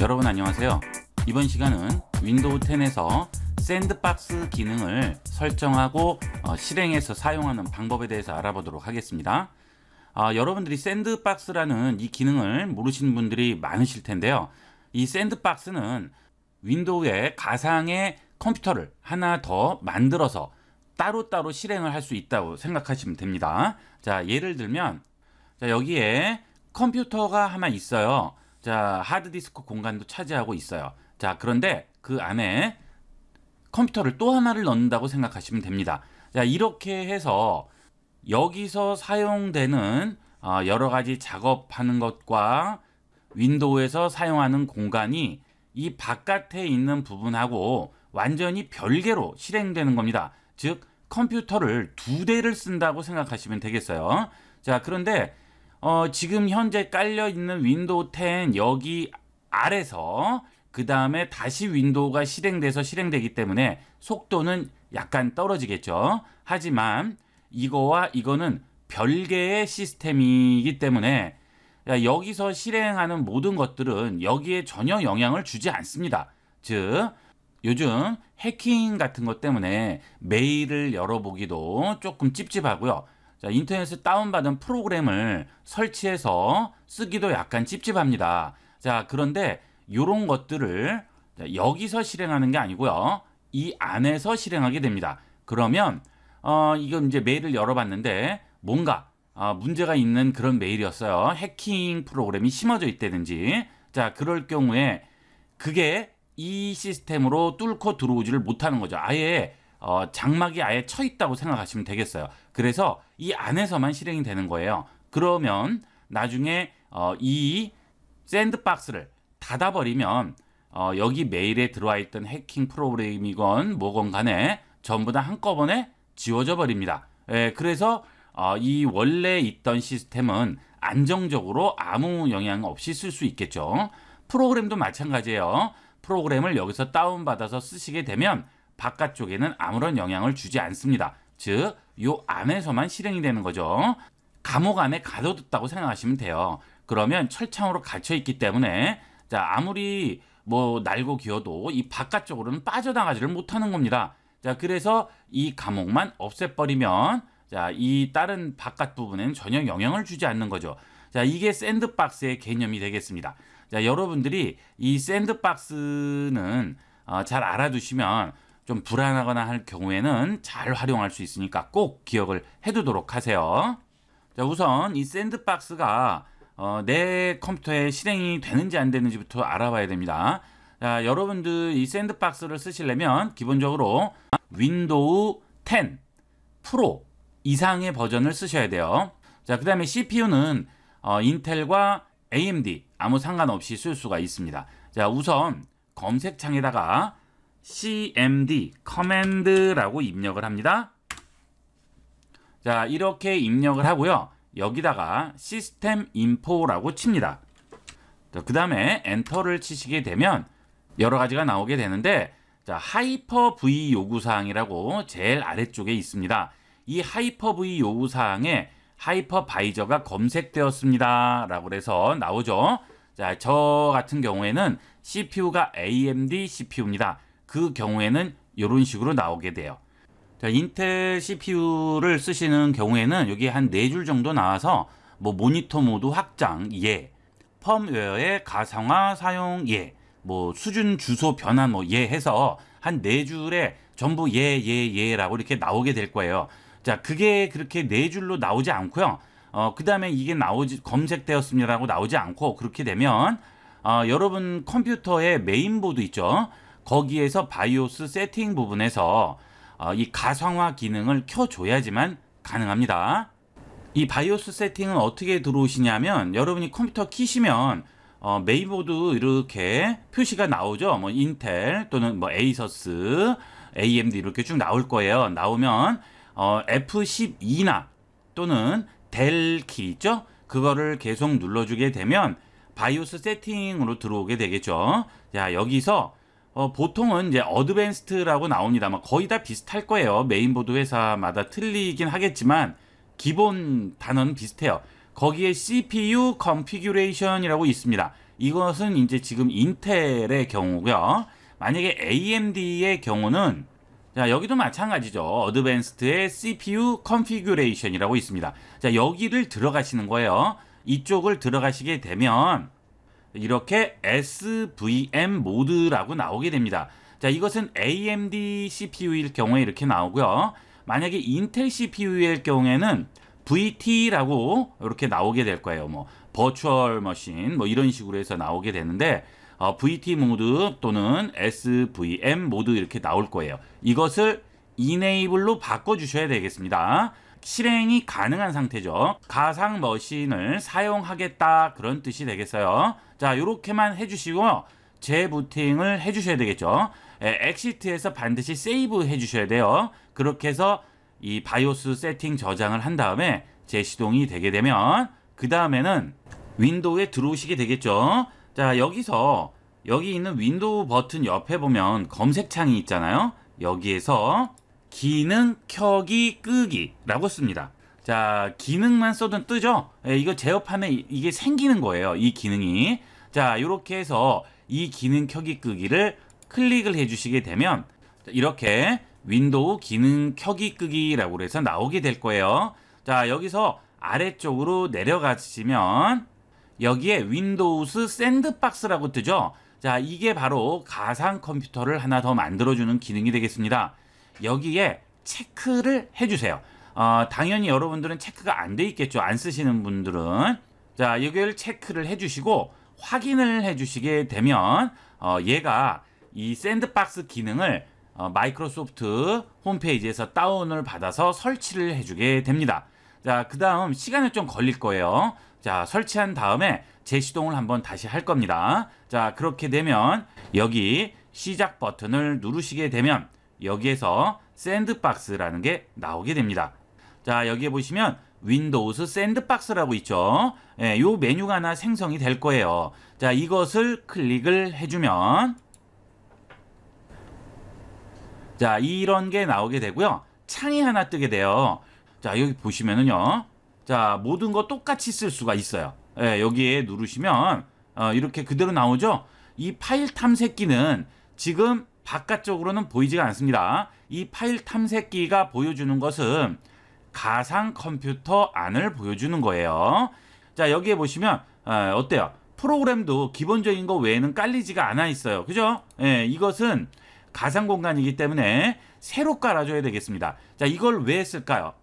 여러분 안녕하세요 이번 시간은 윈도우 10에서 샌드박스 기능을 설정하고 어, 실행해서 사용하는 방법에 대해서 알아보도록 하겠습니다 아, 여러분들이 샌드박스라는 이 기능을 모르시는 분들이 많으실 텐데요 이 샌드박스는 윈도우의 가상의 컴퓨터를 하나 더 만들어서 따로따로 실행을 할 수 있다고 생각하시면 됩니다 자 예를 들면 자, 여기에 컴퓨터가 하나 있어요 자, 하드디스크 공간도 차지하고 있어요. 자, 그런데 그 안에 컴퓨터를 또 하나를 넣는다고 생각하시면 됩니다. 자, 이렇게 해서 여기서 사용되는 어, 여러 가지 작업하는 것과 윈도우에서 사용하는 공간이 이 바깥에 있는 부분하고 완전히 별개로 실행되는 겁니다. 즉 컴퓨터를 두 대를 쓴다고 생각하시면 되겠어요. 자, 그런데 어, 지금 현재 깔려 있는 윈도우 10 여기 아래서 그 다음에 다시 윈도우가 실행돼서 실행되기 때문에 속도는 약간 떨어지겠죠. 하지만 이거와 이거는 별개의 시스템이기 때문에 여기서 실행하는 모든 것들은 여기에 전혀 영향을 주지 않습니다. 즉 요즘 해킹 같은 것 때문에 메일을 열어보기도 조금 찝찝하고요. 자, 인터넷에 다운받은 프로그램을 설치해서 쓰기도 약간 찝찝합니다. 자, 그런데 이런 것들을 여기서 실행하는 게 아니고요. 이 안에서 실행하게 됩니다. 그러면 어, 이건 이제 메일을 열어봤는데 뭔가 어, 문제가 있는 그런 메일이었어요. 해킹 프로그램이 심어져 있다든지 자 그럴 경우에 그게 이 시스템으로 뚫고 들어오지를 못하는 거죠. 아예 어, 장막이 아예 쳐 있다고 생각하시면 되겠어요. 그래서 이 안에서만 실행이 되는 거예요. 그러면 나중에 어, 이 샌드박스를 닫아버리면 어, 여기 메일에 들어와 있던 해킹 프로그램이건 뭐건 간에 전부 다 한꺼번에 지워져 버립니다. 예, 그래서 어, 이 원래 있던 시스템은 안정적으로 아무 영향 없이 쓸 수 있겠죠. 프로그램도 마찬가지예요. 프로그램을 여기서 다운받아서 쓰시게 되면 바깥쪽에는 아무런 영향을 주지 않습니다. 즉, 요 안에서만 실행이 되는 거죠. 감옥 안에 가둬뒀다고 생각하시면 돼요. 그러면 철창으로 갇혀 있기 때문에 자 아무리 뭐 날고 기어도 이 바깥쪽으로는 빠져나가지를 못하는 겁니다. 자 그래서 이 감옥만 없애버리면 자 이 다른 바깥 부분에는 전혀 영향을 주지 않는 거죠. 자 이게 샌드박스의 개념이 되겠습니다. 자 여러분들이 이 샌드박스는 어, 잘 알아두시면 좀 불안하거나 할 경우에는 잘 활용할 수 있으니까 꼭 기억을 해두도록 하세요. 자, 우선 이 샌드박스가 어, 내 컴퓨터에 실행이 되는지 안 되는지부터 알아봐야 됩니다. 자, 여러분들 이 샌드박스를 쓰시려면 기본적으로 윈도우 10 프로 이상의 버전을 쓰셔야 돼요. 자, 그 다음에 CPU는 어, 인텔과 AMD 아무 상관없이 쓸 수가 있습니다. 자, 우선 검색창에다가 cmd command라고 입력을 합니다. 자, 이렇게 입력을 하고요. 여기다가 system info라고 칩니다. 그 다음에 엔터를 치시게 되면 여러 가지가 나오게 되는데 자, 하이퍼V 요구사항이라고 제일 아래쪽에 있습니다. 이 하이퍼V 요구사항에 하이퍼바이저가 검색되었습니다. 라고 해서 나오죠. 자, 저 같은 경우에는 CPU가 AMD CPU입니다. 그 경우에는 이런 식으로 나오게 돼요. 자, 인텔 CPU를 쓰시는 경우에는 여기 한 네 줄 정도 나와서 뭐 모니터 모드 확장 예, 펌웨어의 가상화 사용 예, 뭐 수준 주소 변환 뭐예 해서 한 네 줄에 전부 예, 예, 예라고 이렇게 나오게 될 거예요. 자, 그게 그렇게 네 줄로 나오지 않고요. 어, 그 다음에 이게 나오지, 검색되었습니다라고 나오지 않고 그렇게 되면, 어, 여러분 컴퓨터의 메인보드 있죠. 거기에서 바이오스 세팅 부분에서 어, 이 가상화 기능을 켜줘야지만 가능합니다. 이 바이오스 세팅은 어떻게 들어오시냐면 여러분이 컴퓨터 키시면 어, 메인보드 이렇게 표시가 나오죠. 뭐 인텔 또는 뭐 에이서스, AMD 이렇게 쭉 나올 거예요. 나오면 어, F12나 또는 델키 있죠? 그거를 계속 눌러주게 되면 바이오스 세팅으로 들어오게 되겠죠. 자 여기서 어, 보통은 이제 어드밴스트라고 나옵니다. 만 거의 다 비슷할 거예요. 메인보드 회사마다 틀리긴 하겠지만 기본 단어는 비슷해요. 거기에 CPU 컨피규레이션이라고 있습니다. 이것은 이제 지금 인텔의 경우고요. 만약에 AMD의 경우는 자, 여기도 마찬가지죠. 어드밴스트의 CPU 컨피규레이션이라고 있습니다. 자, 여기를 들어가시는 거예요. 이쪽을 들어가시게 되면 이렇게 SVM 모드라고 나오게 됩니다. 자, 이것은 AMD CPU일 경우에 이렇게 나오고요. 만약에 인텔 CPU일 경우에는 VT라고 이렇게 나오게 될 거예요. 뭐 버추얼 머신 뭐 이런 식으로 해서 나오게 되는데 어, VT 모드 또는 SVM 모드 이렇게 나올 거예요. 이것을 이네이블로 바꿔 주셔야 되겠습니다. 실행이 가능한 상태죠. 가상 머신을 사용하겠다 그런 뜻이 되겠어요. 자, 이렇게만 해주시고 재부팅을 해주셔야 되겠죠. 예, 엑시트에서 반드시 세이브 해주셔야 돼요. 그렇게 해서 이 바이오스 세팅 저장을 한 다음에 재시동이 되게 되면 그 다음에는 윈도우에 들어오시게 되겠죠. 자, 여기서 여기 있는 윈도우 버튼 옆에 보면 검색창이 있잖아요. 여기에서 기능 켜기 끄기라고 씁니다. 자 기능만 써도 뜨죠? 예, 이거 제어하면 이게 생기는 거예요. 이 기능이 자 이렇게 해서 이 기능 켜기 끄기를 클릭을 해주시게 되면 이렇게 윈도우 기능 켜기 끄기라고 해서 나오게 될 거예요. 자 여기서 아래쪽으로 내려가시면 여기에 윈도우스 샌드박스라고 뜨죠. 자 이게 바로 가상 컴퓨터를 하나 더 만들어주는 기능이 되겠습니다. 여기에 체크를 해주세요. 어, 당연히 여러분들은 체크가 안 돼 있겠죠. 안 쓰시는 분들은. 자, 이걸 체크를 해주시고 확인을 해주시게 되면 어, 얘가 이 샌드박스 기능을 어, 마이크로소프트 홈페이지에서 다운을 받아서 설치를 해주게 됩니다. 자, 그 다음 시간을좀 걸릴 거예요. 자, 설치한 다음에 재시동을 한번 다시 할 겁니다. 자, 그렇게 되면 여기 시작 버튼을 누르시게 되면 여기에서 샌드박스라는 게 나오게 됩니다. 자 여기에 보시면 윈도우스 샌드박스라고 있죠. 예, 요 메뉴가 하나 생성이 될 거예요. 자 이것을 클릭을 해주면 자 이런 게 나오게 되고요. 창이 하나 뜨게 돼요. 자 여기 보시면은요. 자 모든 거 똑같이 쓸 수가 있어요. 예, 여기에 누르시면 어, 이렇게 그대로 나오죠. 이 파일 탐색기는 지금 바깥쪽으로는 보이지가 않습니다. 이 파일 탐색기가 보여주는 것은 가상 컴퓨터 안을 보여주는 거예요. 자 여기에 보시면 어, 때요 프로그램도 기본적인 거 외에는 깔리지가 않아 있어요. 그죠? 예, 이것은 가상 공간이기 때문에 새로 깔아줘야 되겠습니다. 자, 이걸 왜 했을까요?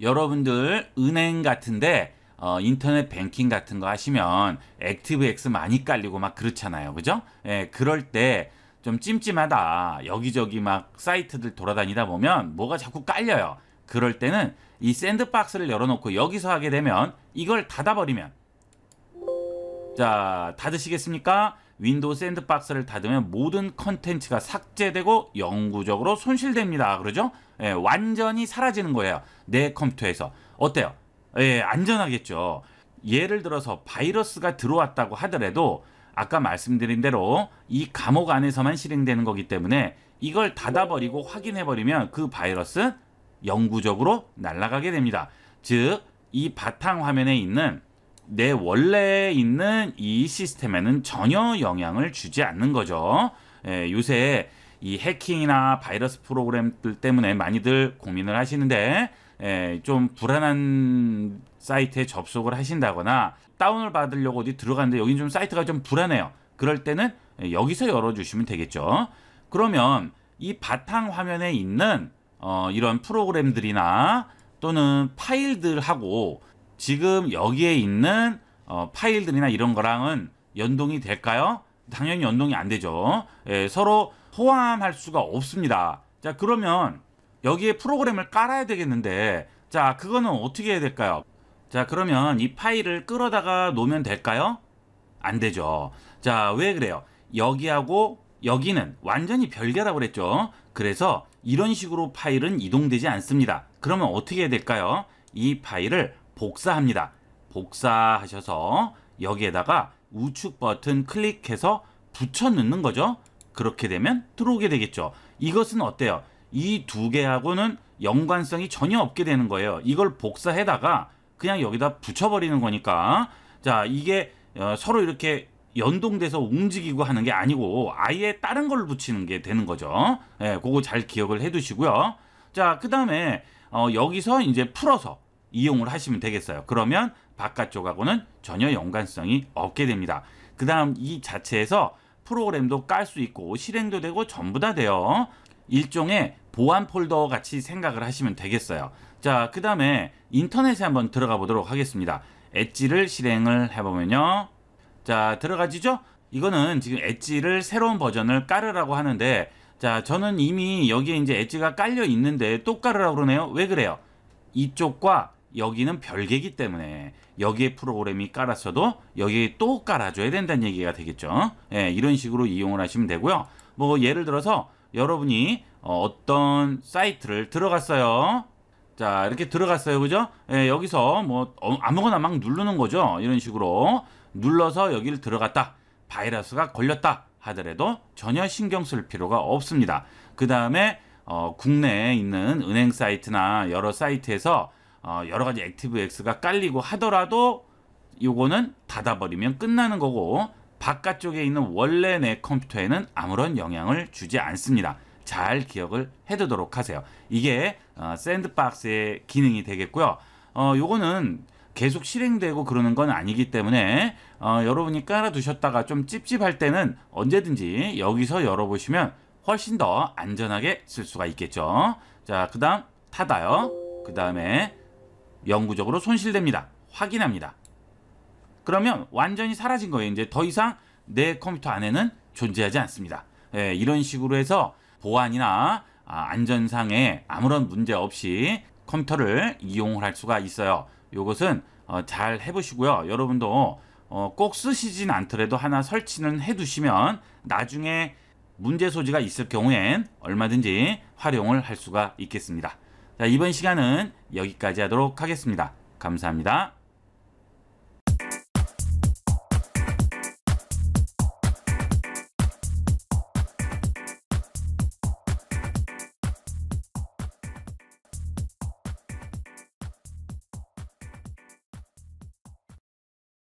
여러분들 은행 같은데 어, 인터넷 뱅킹 같은 거 하시면 액티브 X 많이 깔리고 막 그렇잖아요. 그죠? 예, 그럴 때좀 찜찜하다. 여기저기 막 사이트들 돌아다니다 보면 뭐가 자꾸 깔려요. 그럴 때는 이 샌드박스를 열어놓고 여기서 하게 되면 이걸 닫아버리면 자 닫으시겠습니까? 윈도우 샌드박스를 닫으면 모든 컨텐츠가 삭제되고 영구적으로 손실됩니다. 그러죠? 예, 완전히 사라지는 거예요. 내 컴퓨터에서. 어때요? 예, 안전하겠죠. 예를 들어서 바이러스가 들어왔다고 하더라도 아까 말씀드린 대로 이 감옥 안에서만 실행되는 거기 때문에 이걸 닫아버리고 확인해버리면 그바이러스 영구적으로 날아가게 됩니다. 즉, 이 바탕 화면에 있는 내 원래 있는 이 시스템에는 전혀 영향을 주지 않는 거죠. 예, 요새 이 해킹이나 바이러스 프로그램들 때문에 많이들 고민을 하시는데 예, 좀 불안한 사이트에 접속을 하신다거나 다운을 받으려고 어디 들어갔는데 여긴 좀 사이트가 좀 불안해요. 그럴 때는 여기서 열어주시면 되겠죠. 그러면 이 바탕 화면에 있는 어, 이런 프로그램들이나 또는 파일들하고 지금 여기에 있는 어, 파일들이나 이런 거랑은 연동이 될까요? 당연히 연동이 안 되죠. 예, 서로 호환할 수가 없습니다. 자 그러면 여기에 프로그램을 깔아야 되겠는데 자 그거는 어떻게 해야 될까요? 자 그러면 이 파일을 끌어다가 놓으면 될까요? 안 되죠. 자 왜 그래요? 여기하고 여기는 완전히 별개라고 그랬죠. 그래서 이런 식으로 파일은 이동되지 않습니다. 그러면 어떻게 해야 될까요? 이 파일을 복사합니다. 복사하셔서 여기에다가 우측 버튼 클릭해서 붙여 넣는 거죠. 그렇게 되면 들어오게 되겠죠. 이것은 어때요? 이 두 개하고는 연관성이 전혀 없게 되는 거예요. 이걸 복사해다가 그냥 여기다 붙여버리는 거니까 자 이게 어, 서로 이렇게 연동돼서 움직이고 하는 게 아니고 아예 다른 걸 붙이는 게 되는 거죠. 예, 그거 잘 기억을 해두시고요. 자, 그 다음에 어, 여기서 이제 풀어서 이용을 하시면 되겠어요. 그러면 바깥쪽하고는 전혀 연관성이 없게 됩니다. 그 다음 이 자체에서 프로그램도 깔 수 있고 실행도 되고 전부 다 돼요. 일종의 보안 폴더 같이 생각을 하시면 되겠어요. 자, 그 다음에 인터넷에 한번 들어가 보도록 하겠습니다. 엣지를 실행을 해보면요. 자, 들어가지죠? 이거는 지금 엣지를 새로운 버전을 깔으라고 하는데 자, 저는 이미 여기에 이제 엣지가 깔려 있는데 또 깔으라고 그러네요. 왜 그래요? 이쪽과 여기는 별개기 때문에 여기에 프로그램이 깔았어도 여기에 또 깔아줘야 된다는 얘기가 되겠죠. 예, 이런 식으로 이용을 하시면 되고요. 뭐 예를 들어서 여러분이 어, 어떤 사이트를 들어갔어요. 자 이렇게 들어갔어요 그죠 예, 여기서 뭐 어, 아무거나 막 누르는 거죠 이런 식으로 눌러서 여기를 들어갔다 바이러스가 걸렸다 하더라도 전혀 신경 쓸 필요가 없습니다 그 다음에 어, 국내에 있는 은행 사이트나 여러 사이트에서 어, 여러 가지 액티브 x 가 깔리고 하더라도 요거는 닫아버리면 끝나는 거고 바깥쪽에 있는 원래 내 컴퓨터에는 아무런 영향을 주지 않습니다. 잘 기억을 해두도록 하세요. 이게 어, 샌드박스의 기능이 되겠고요. 어, 요거는 계속 실행되고 그러는 건 아니기 때문에 어, 여러분이 깔아두셨다가 좀 찝찝할 때는 언제든지 여기서 열어보시면 훨씬 더 안전하게 쓸 수가 있겠죠. 자, 그 다음 타다요. 그 다음에 영구적으로 손실됩니다. 확인합니다. 그러면 완전히 사라진 거예요. 이제 더 이상 내 컴퓨터 안에는 존재하지 않습니다. 예, 이런 식으로 해서 보안이나 아, 안전상에 아무런 문제 없이 컴퓨터를 이용을 할 수가 있어요. 이것은 어, 잘 해보시고요. 여러분도 어, 꼭 쓰시진 않더라도 하나 설치는 해두시면 나중에 문제 소지가 있을 경우엔 얼마든지 활용을 할 수가 있겠습니다. 자, 이번 시간은 여기까지 하도록 하겠습니다. 감사합니다.